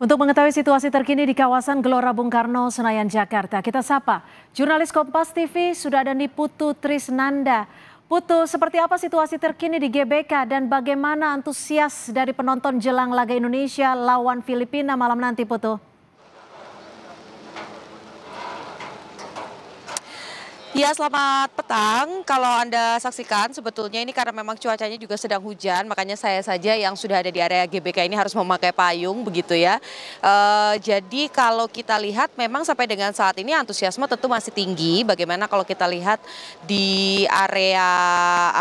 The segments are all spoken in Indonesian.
Untuk mengetahui situasi terkini di kawasan Gelora Bung Karno, Senayan, Jakarta, kita sapa jurnalis Kompas TV sudah ada di Putu Trisnanda. Putu, seperti apa situasi terkini di GBK dan bagaimana antusias dari penonton jelang laga Indonesia lawan Filipina malam nanti, Putu? Ya selamat petang, kalau Anda saksikan sebetulnya ini karena memang cuacanya juga sedang hujan makanya saya saja yang sudah ada di area GBK ini harus memakai payung begitu ya. E, jadi kalau kita lihat memang sampai dengan saat ini antusiasme tentu masih tinggi bagaimana kalau kita lihat di area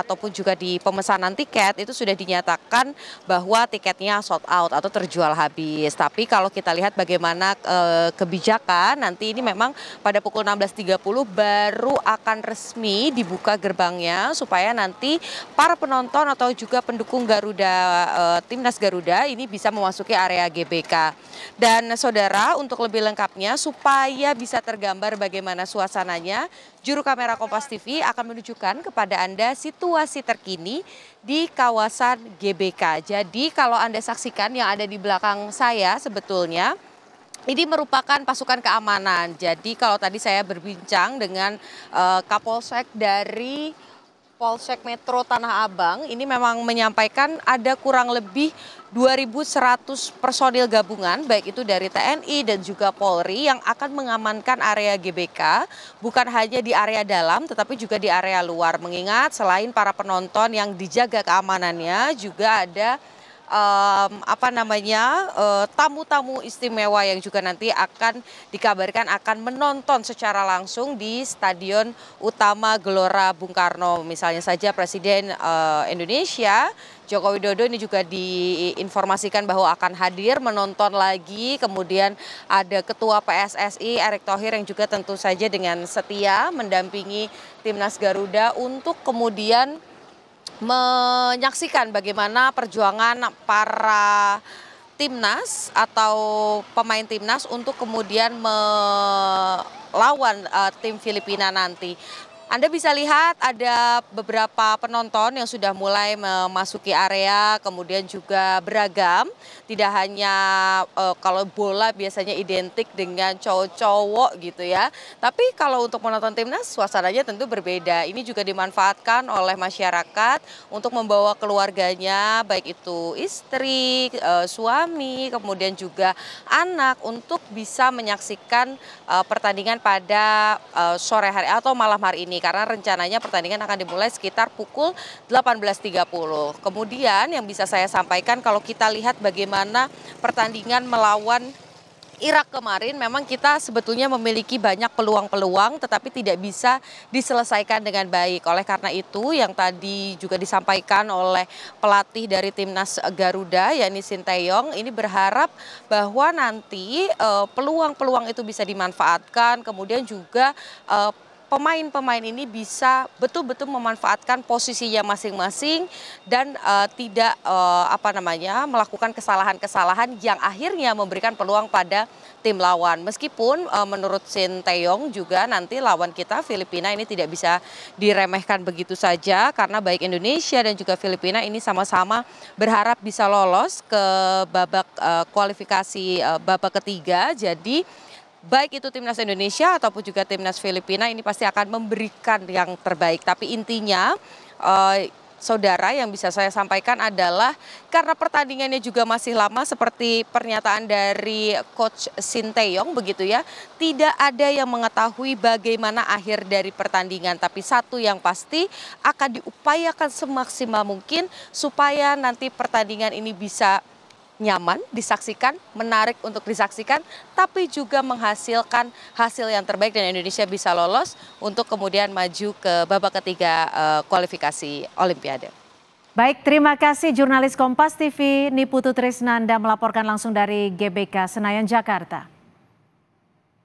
ataupun juga di pemesanan tiket itu sudah dinyatakan bahwa tiketnya sold out atau terjual habis. Tapi kalau kita lihat bagaimana e, kebijakan nanti ini memang pada pukul 16.30 baru akan resmi dibuka gerbangnya supaya nanti para penonton atau juga pendukung Garuda e, timnas Garuda ini bisa memasuki area GBK. Dan saudara untuk lebih lengkapnya supaya bisa tergambar bagaimana suasananya, juru kamera Kompas TV akan menunjukkan kepada Anda situasi terkini di kawasan GBK. Jadi kalau Anda saksikan yang ada di belakang saya sebetulnya ini merupakan pasukan keamanan. Jadi kalau tadi saya berbincang dengan uh, Kapolsek dari Polsek Metro Tanah Abang ini memang menyampaikan ada kurang lebih 2.100 personil gabungan baik itu dari TNI dan juga Polri yang akan mengamankan area GBK bukan hanya di area dalam tetapi juga di area luar mengingat selain para penonton yang dijaga keamanannya juga ada um, apa namanya eh, tamu-tamu uh, istimewa yang juga nanti akan dikabarkan akan menonton secara langsung di Stadion Utama Gelora Bung Karno. Misalnya saja Presiden uh, Indonesia Joko Widodo ini juga diinformasikan bahwa akan hadir menonton lagi. Kemudian ada Ketua PSSI Erick Thohir yang juga tentu saja dengan setia mendampingi timnas Garuda untuk kemudian menyaksikan bagaimana perjuangan para timnas atau pemain timnas untuk kemudian melawan uh, tim Filipina nanti. Anda bisa lihat ada beberapa penonton yang sudah mulai memasuki area, kemudian juga beragam. Tidak hanya e, kalau bola biasanya identik dengan cowok-cowok gitu ya. Tapi kalau untuk menonton timnas suasananya tentu berbeda. Ini juga dimanfaatkan oleh masyarakat untuk membawa keluarganya, baik itu istri, e, suami, kemudian juga anak untuk bisa menyaksikan e, pertandingan pada e, sore hari atau malam hari ini karena rencananya pertandingan akan dimulai sekitar pukul 18.30. Kemudian yang bisa saya sampaikan kalau kita lihat bagaimana pertandingan melawan Irak kemarin memang kita sebetulnya memiliki banyak peluang-peluang tetapi tidak bisa diselesaikan dengan baik. Oleh karena itu yang tadi juga disampaikan oleh pelatih dari timnas Garuda yakni Sinteyong ini berharap bahwa nanti eh, peluang-peluang itu bisa dimanfaatkan kemudian juga eh, pemain-pemain ini bisa betul-betul memanfaatkan posisinya masing-masing dan uh, tidak uh, apa namanya melakukan kesalahan-kesalahan yang akhirnya memberikan peluang pada tim lawan. Meskipun uh, menurut Sinteyong juga nanti lawan kita Filipina ini tidak bisa diremehkan begitu saja karena baik Indonesia dan juga Filipina ini sama-sama berharap bisa lolos ke babak uh, kualifikasi uh, babak ketiga. Jadi baik itu timnas Indonesia ataupun juga timnas Filipina ini pasti akan memberikan yang terbaik. Tapi intinya eh, saudara yang bisa saya sampaikan adalah karena pertandingannya juga masih lama seperti pernyataan dari coach Sinteyong begitu ya. Tidak ada yang mengetahui bagaimana akhir dari pertandingan tapi satu yang pasti akan diupayakan semaksimal mungkin supaya nanti pertandingan ini bisa nyaman disaksikan, menarik untuk disaksikan, tapi juga menghasilkan hasil yang terbaik dan Indonesia bisa lolos untuk kemudian maju ke babak ketiga uh, kualifikasi Olimpiade. Baik, terima kasih jurnalis Kompas TV Niputu Trisnanda melaporkan langsung dari GBK Senayan, Jakarta.